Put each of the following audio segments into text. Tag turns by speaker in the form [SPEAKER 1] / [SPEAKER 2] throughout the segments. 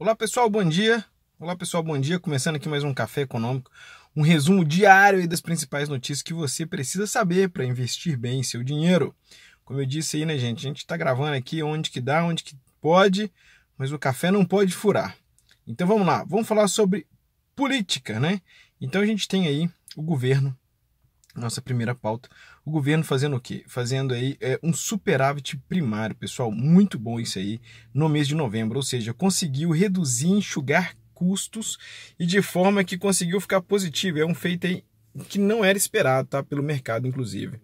[SPEAKER 1] Olá pessoal, bom dia. Olá pessoal, bom dia. Começando aqui mais um café econômico, um resumo diário das principais notícias que você precisa saber para investir bem seu dinheiro. Como eu disse aí, né, gente, a gente está gravando aqui onde que dá, onde que pode, mas o café não pode furar. Então vamos lá, vamos falar sobre política, né? Então a gente tem aí o governo nossa primeira pauta, o governo fazendo o quê? Fazendo aí é, um superávit primário, pessoal, muito bom isso aí, no mês de novembro, ou seja, conseguiu reduzir, enxugar custos e de forma que conseguiu ficar positivo. É um feito aí que não era esperado, tá? Pelo mercado, inclusive.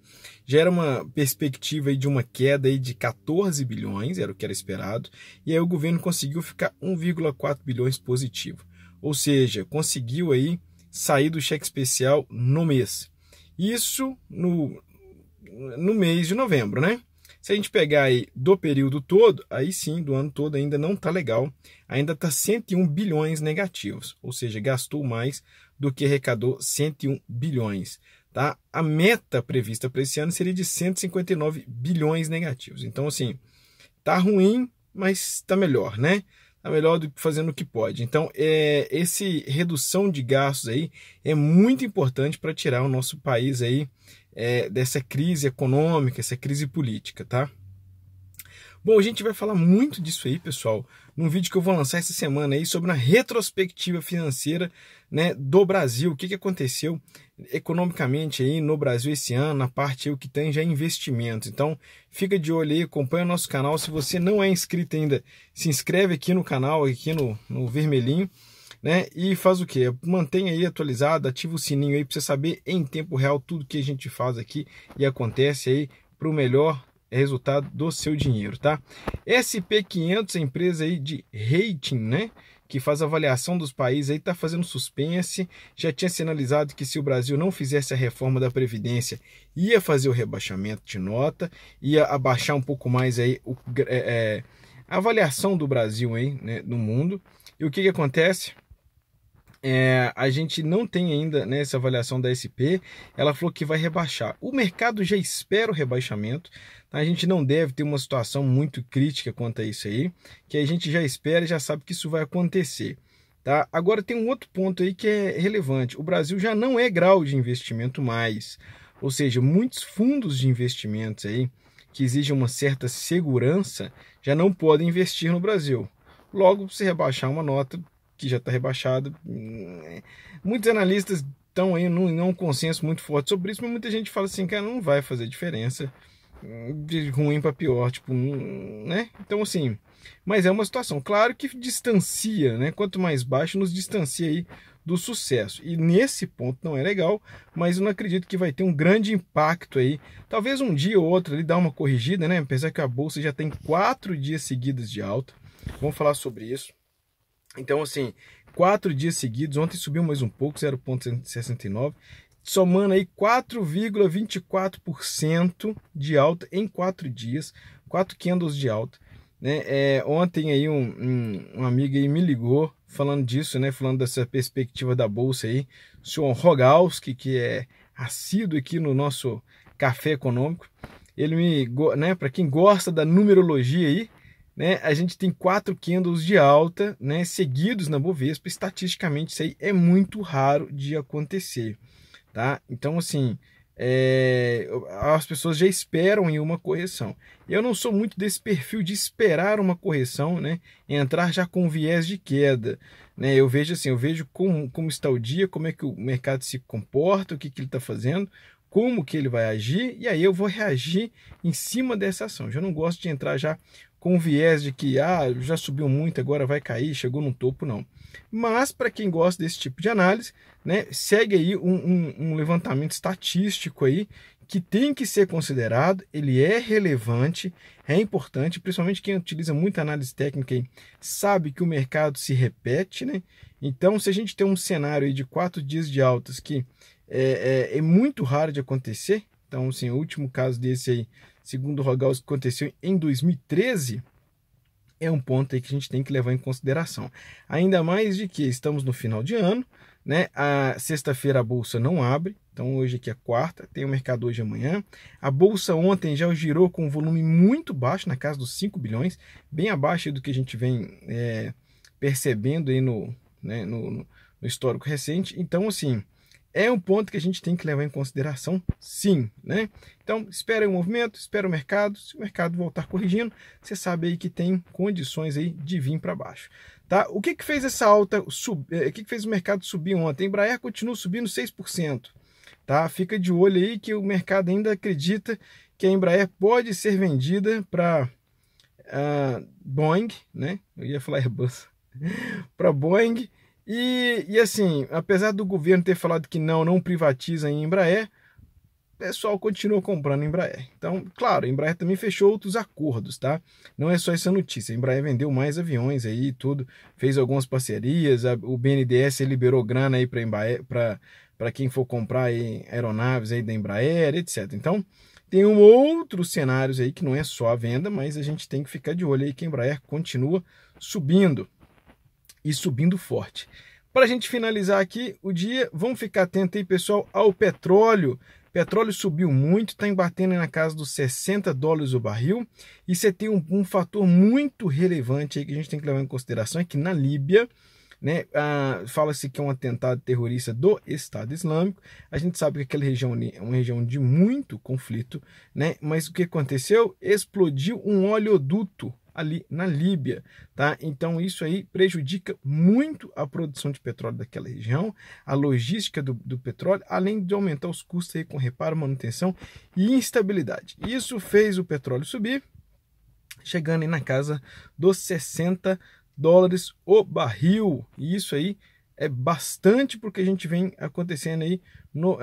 [SPEAKER 1] Já era uma perspectiva aí de uma queda aí de 14 bilhões, era o que era esperado, e aí o governo conseguiu ficar 1,4 bilhões positivo. Ou seja, conseguiu aí sair do cheque especial no mês. Isso no, no mês de novembro, né? Se a gente pegar aí do período todo, aí sim, do ano todo ainda não tá legal. Ainda tá 101 bilhões negativos, ou seja, gastou mais do que arrecadou 101 bilhões, tá? A meta prevista para esse ano seria de 159 bilhões negativos. Então assim, tá ruim, mas tá melhor, né? a é melhor do que fazendo o que pode. Então, é, esse redução de gastos aí é muito importante para tirar o nosso país aí é, dessa crise econômica, essa crise política, tá? Bom, a gente vai falar muito disso aí, pessoal, num vídeo que eu vou lançar essa semana aí sobre a retrospectiva financeira né, do Brasil, o que, que aconteceu economicamente aí no Brasil esse ano, na parte aí, o que tem já investimento. Então, fica de olho aí, acompanha o nosso canal. Se você não é inscrito ainda, se inscreve aqui no canal, aqui no, no vermelhinho. Né? E faz o que? Mantenha aí atualizado, ativa o sininho aí para você saber em tempo real tudo que a gente faz aqui e acontece aí para o melhor é resultado do seu dinheiro, tá? SP500, empresa aí de rating, né? Que faz avaliação dos países aí, tá fazendo suspense. Já tinha sinalizado que se o Brasil não fizesse a reforma da Previdência, ia fazer o rebaixamento de nota, ia abaixar um pouco mais aí o, é, é, a avaliação do Brasil aí, né, no mundo. E o que, que acontece? é, a gente não tem ainda né, essa avaliação da SP, ela falou que vai rebaixar. O mercado já espera o rebaixamento, tá? a gente não deve ter uma situação muito crítica quanto a isso aí, que a gente já espera e já sabe que isso vai acontecer. Tá? Agora tem um outro ponto aí que é relevante: o Brasil já não é grau de investimento mais, ou seja, muitos fundos de investimentos aí que exigem uma certa segurança já não podem investir no Brasil. Logo, se rebaixar uma nota, que já está rebaixado. Muitos analistas estão aí num, num consenso muito forte sobre isso, mas muita gente fala assim, cara, não vai fazer diferença de ruim para pior, tipo, né? Então assim, mas é uma situação, claro que distancia, né? Quanto mais baixo nos distancia aí do sucesso. E nesse ponto não é legal, mas eu não acredito que vai ter um grande impacto aí. Talvez um dia ou outro ele dá uma corrigida, né? Apesar que a bolsa já tem quatro dias seguidos de alta. Vamos falar sobre isso. Então, assim, quatro dias seguidos, ontem subiu mais um pouco, 0,69, somando aí 4,24% de alta em quatro dias, quatro candles de alta. Né? É, ontem aí um, um, um amigo aí me ligou falando disso, né? Falando dessa perspectiva da bolsa aí, o senhor Rogalski, que é assíduo aqui no nosso café econômico, ele me, né? Para quem gosta da numerologia aí, né, a gente tem quatro candles de alta, né, seguidos na Bovespa, estatisticamente isso aí é muito raro de acontecer, tá? Então, assim, é, as pessoas já esperam em uma correção. Eu não sou muito desse perfil de esperar uma correção, né? Entrar já com viés de queda, né? Eu vejo assim, eu vejo como, como está o dia, como é que o mercado se comporta, o que, que ele está fazendo, como que ele vai agir e aí eu vou reagir em cima dessa ação. Já não gosto de entrar já com o viés de que ah, já subiu muito, agora vai cair, chegou no topo, não. Mas para quem gosta desse tipo de análise, né, segue aí um, um, um levantamento estatístico aí que tem que ser considerado, ele é relevante, é importante, principalmente quem utiliza muita análise técnica e sabe que o mercado se repete, né? Então, se a gente tem um cenário de quatro dias de altas que é, é, é muito raro de acontecer, então, assim, o último caso desse aí, segundo o Rogals, que aconteceu em 2013, é um ponto aí que a gente tem que levar em consideração. Ainda mais de que estamos no final de ano, né? A sexta-feira a bolsa não abre, então hoje aqui é quarta, tem o mercado hoje amanhã. A bolsa ontem já girou com um volume muito baixo, na casa dos 5 bilhões, bem abaixo do que a gente vem é, percebendo aí no, né, no, no, histórico recente. Então, assim, é um ponto que a gente tem que levar em consideração, sim. Né? Então, espera o movimento, espera o mercado. Se o mercado voltar corrigindo, você sabe aí que tem condições aí de vir para baixo. Tá? O que, que fez essa alta, sub, é, o que, que fez o mercado subir ontem? A Embraer continua subindo 6%. Tá? Fica de olho aí que o mercado ainda acredita que a Embraer pode ser vendida para uh, ah, Boeing, né? Eu ia falar Airbus. para Boeing. E, e assim, apesar do governo ter falado que não, não privatiza a Embraer, pessoal continua comprando a Embraer. Então, claro, a Embraer também fechou outros acordos, tá? Não é só essa notícia. A Embraer vendeu mais aviões aí tudo, fez algumas parcerias, a, o BNDES liberou grana aí para para quem for comprar aí, aeronaves aí da Embraer, etc. Então, tem um outros cenários aí que não é só a venda, mas a gente tem que ficar de olho aí que a Embraer continua subindo e subindo forte. Para a gente finalizar aqui o dia, vamos ficar atento aí, pessoal, ao petróleo. Petróleo subiu muito, está embatendo na casa dos 60 dólares o barril. E você tem um, um fator muito relevante aí que a gente tem que levar em consideração: é que na Líbia. Né, ah, Fala-se que é um atentado terrorista do Estado Islâmico. A gente sabe que aquela região é uma região de muito conflito, né? Mas o que aconteceu? Explodiu um oleoduto ali na Líbia, tá? Então isso aí prejudica muito a produção de petróleo daquela região, a logística do, do petróleo, além de aumentar os custos aí com reparo, manutenção e instabilidade. Isso fez o petróleo subir, chegando aí na casa dos 60 dólares o barril. E isso aí é bastante porque a gente vem acontecendo aí no, uh,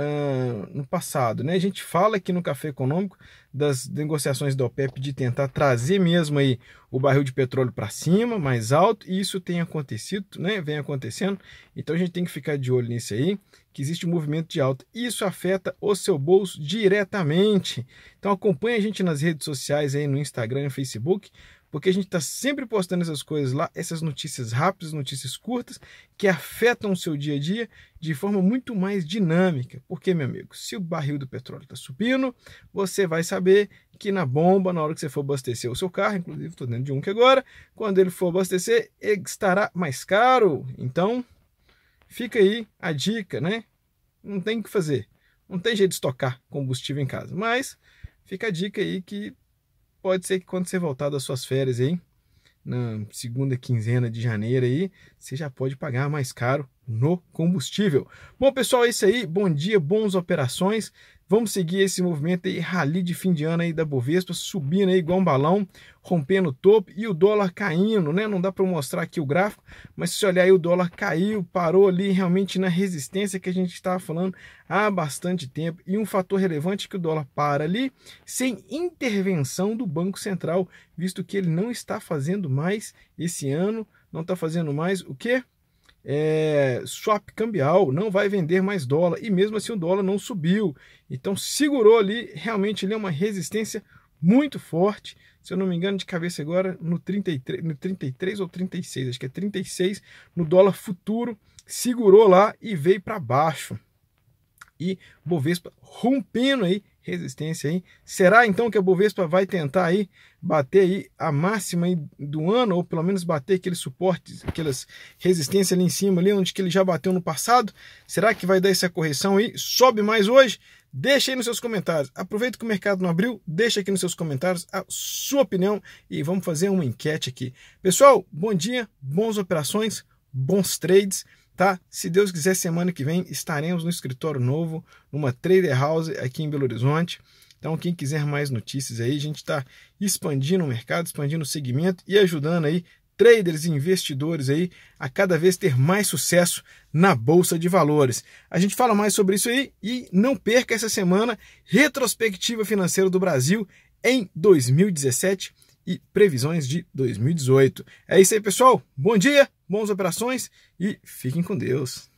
[SPEAKER 1] no passado. Né? A gente fala aqui no Café Econômico das negociações da OPEP de tentar trazer mesmo aí o barril de petróleo para cima, mais alto, e isso tem acontecido, né? vem acontecendo. Então a gente tem que ficar de olho nisso aí, que existe um movimento de alta. Isso afeta o seu bolso diretamente. Então acompanhe a gente nas redes sociais aí no Instagram e Facebook porque a gente está sempre postando essas coisas lá, essas notícias rápidas, notícias curtas, que afetam o seu dia a dia de forma muito mais dinâmica. Porque, meu amigo, se o barril do petróleo está subindo, você vai saber que na bomba, na hora que você for abastecer o seu carro, inclusive estou dentro de um que agora, quando ele for abastecer, ele estará mais caro. Então, fica aí a dica, né? Não tem o que fazer. Não tem jeito de estocar combustível em casa. Mas fica a dica aí que pode ser que quando você voltar das suas férias aí, na segunda quinzena de janeiro aí, você já pode pagar mais caro no combustível. Bom, pessoal, é isso aí. Bom dia, boas operações. Vamos seguir esse movimento aí, rally de fim de ano aí da Bovespa, subindo aí igual um balão, rompendo o topo e o dólar caindo, né? Não dá para mostrar aqui o gráfico, mas se olhar aí o dólar caiu, parou ali realmente na resistência que a gente estava falando há bastante tempo. E um fator relevante é que o dólar para ali sem intervenção do Banco Central, visto que ele não está fazendo mais esse ano, não está fazendo mais o quê? é, swap cambial, não vai vender mais dólar. E mesmo assim o dólar não subiu. Então segurou ali, realmente ele é uma resistência muito forte. Se eu não me engano, de cabeça agora, no 33, no 33 ou 36, acho que é 36, no dólar futuro, segurou lá e veio para baixo. E Bovespa rompendo aí resistência aí. Será então que a Bovespa vai tentar aí bater aí a máxima aí do ano ou pelo menos bater aqueles suportes, aquelas resistências ali em cima ali onde que ele já bateu no passado? Será que vai dar essa correção aí? Sobe mais hoje? Deixa aí nos seus comentários. Aproveita que o mercado não abriu, deixa aqui nos seus comentários a sua opinião e vamos fazer uma enquete aqui. Pessoal, bom dia, bons operações, bons trades tá? Se Deus quiser, semana que vem estaremos no escritório novo, numa trader house aqui em Belo Horizonte. Então, quem quiser mais notícias aí, a gente está expandindo o mercado, expandindo o segmento e ajudando aí traders e investidores aí a cada vez ter mais sucesso na bolsa de valores. A gente fala mais sobre isso aí e não perca essa semana retrospectiva financeira do Brasil em 2017 e previsões de 2018. É isso aí, pessoal. Bom dia, boas operações e fiquem com Deus.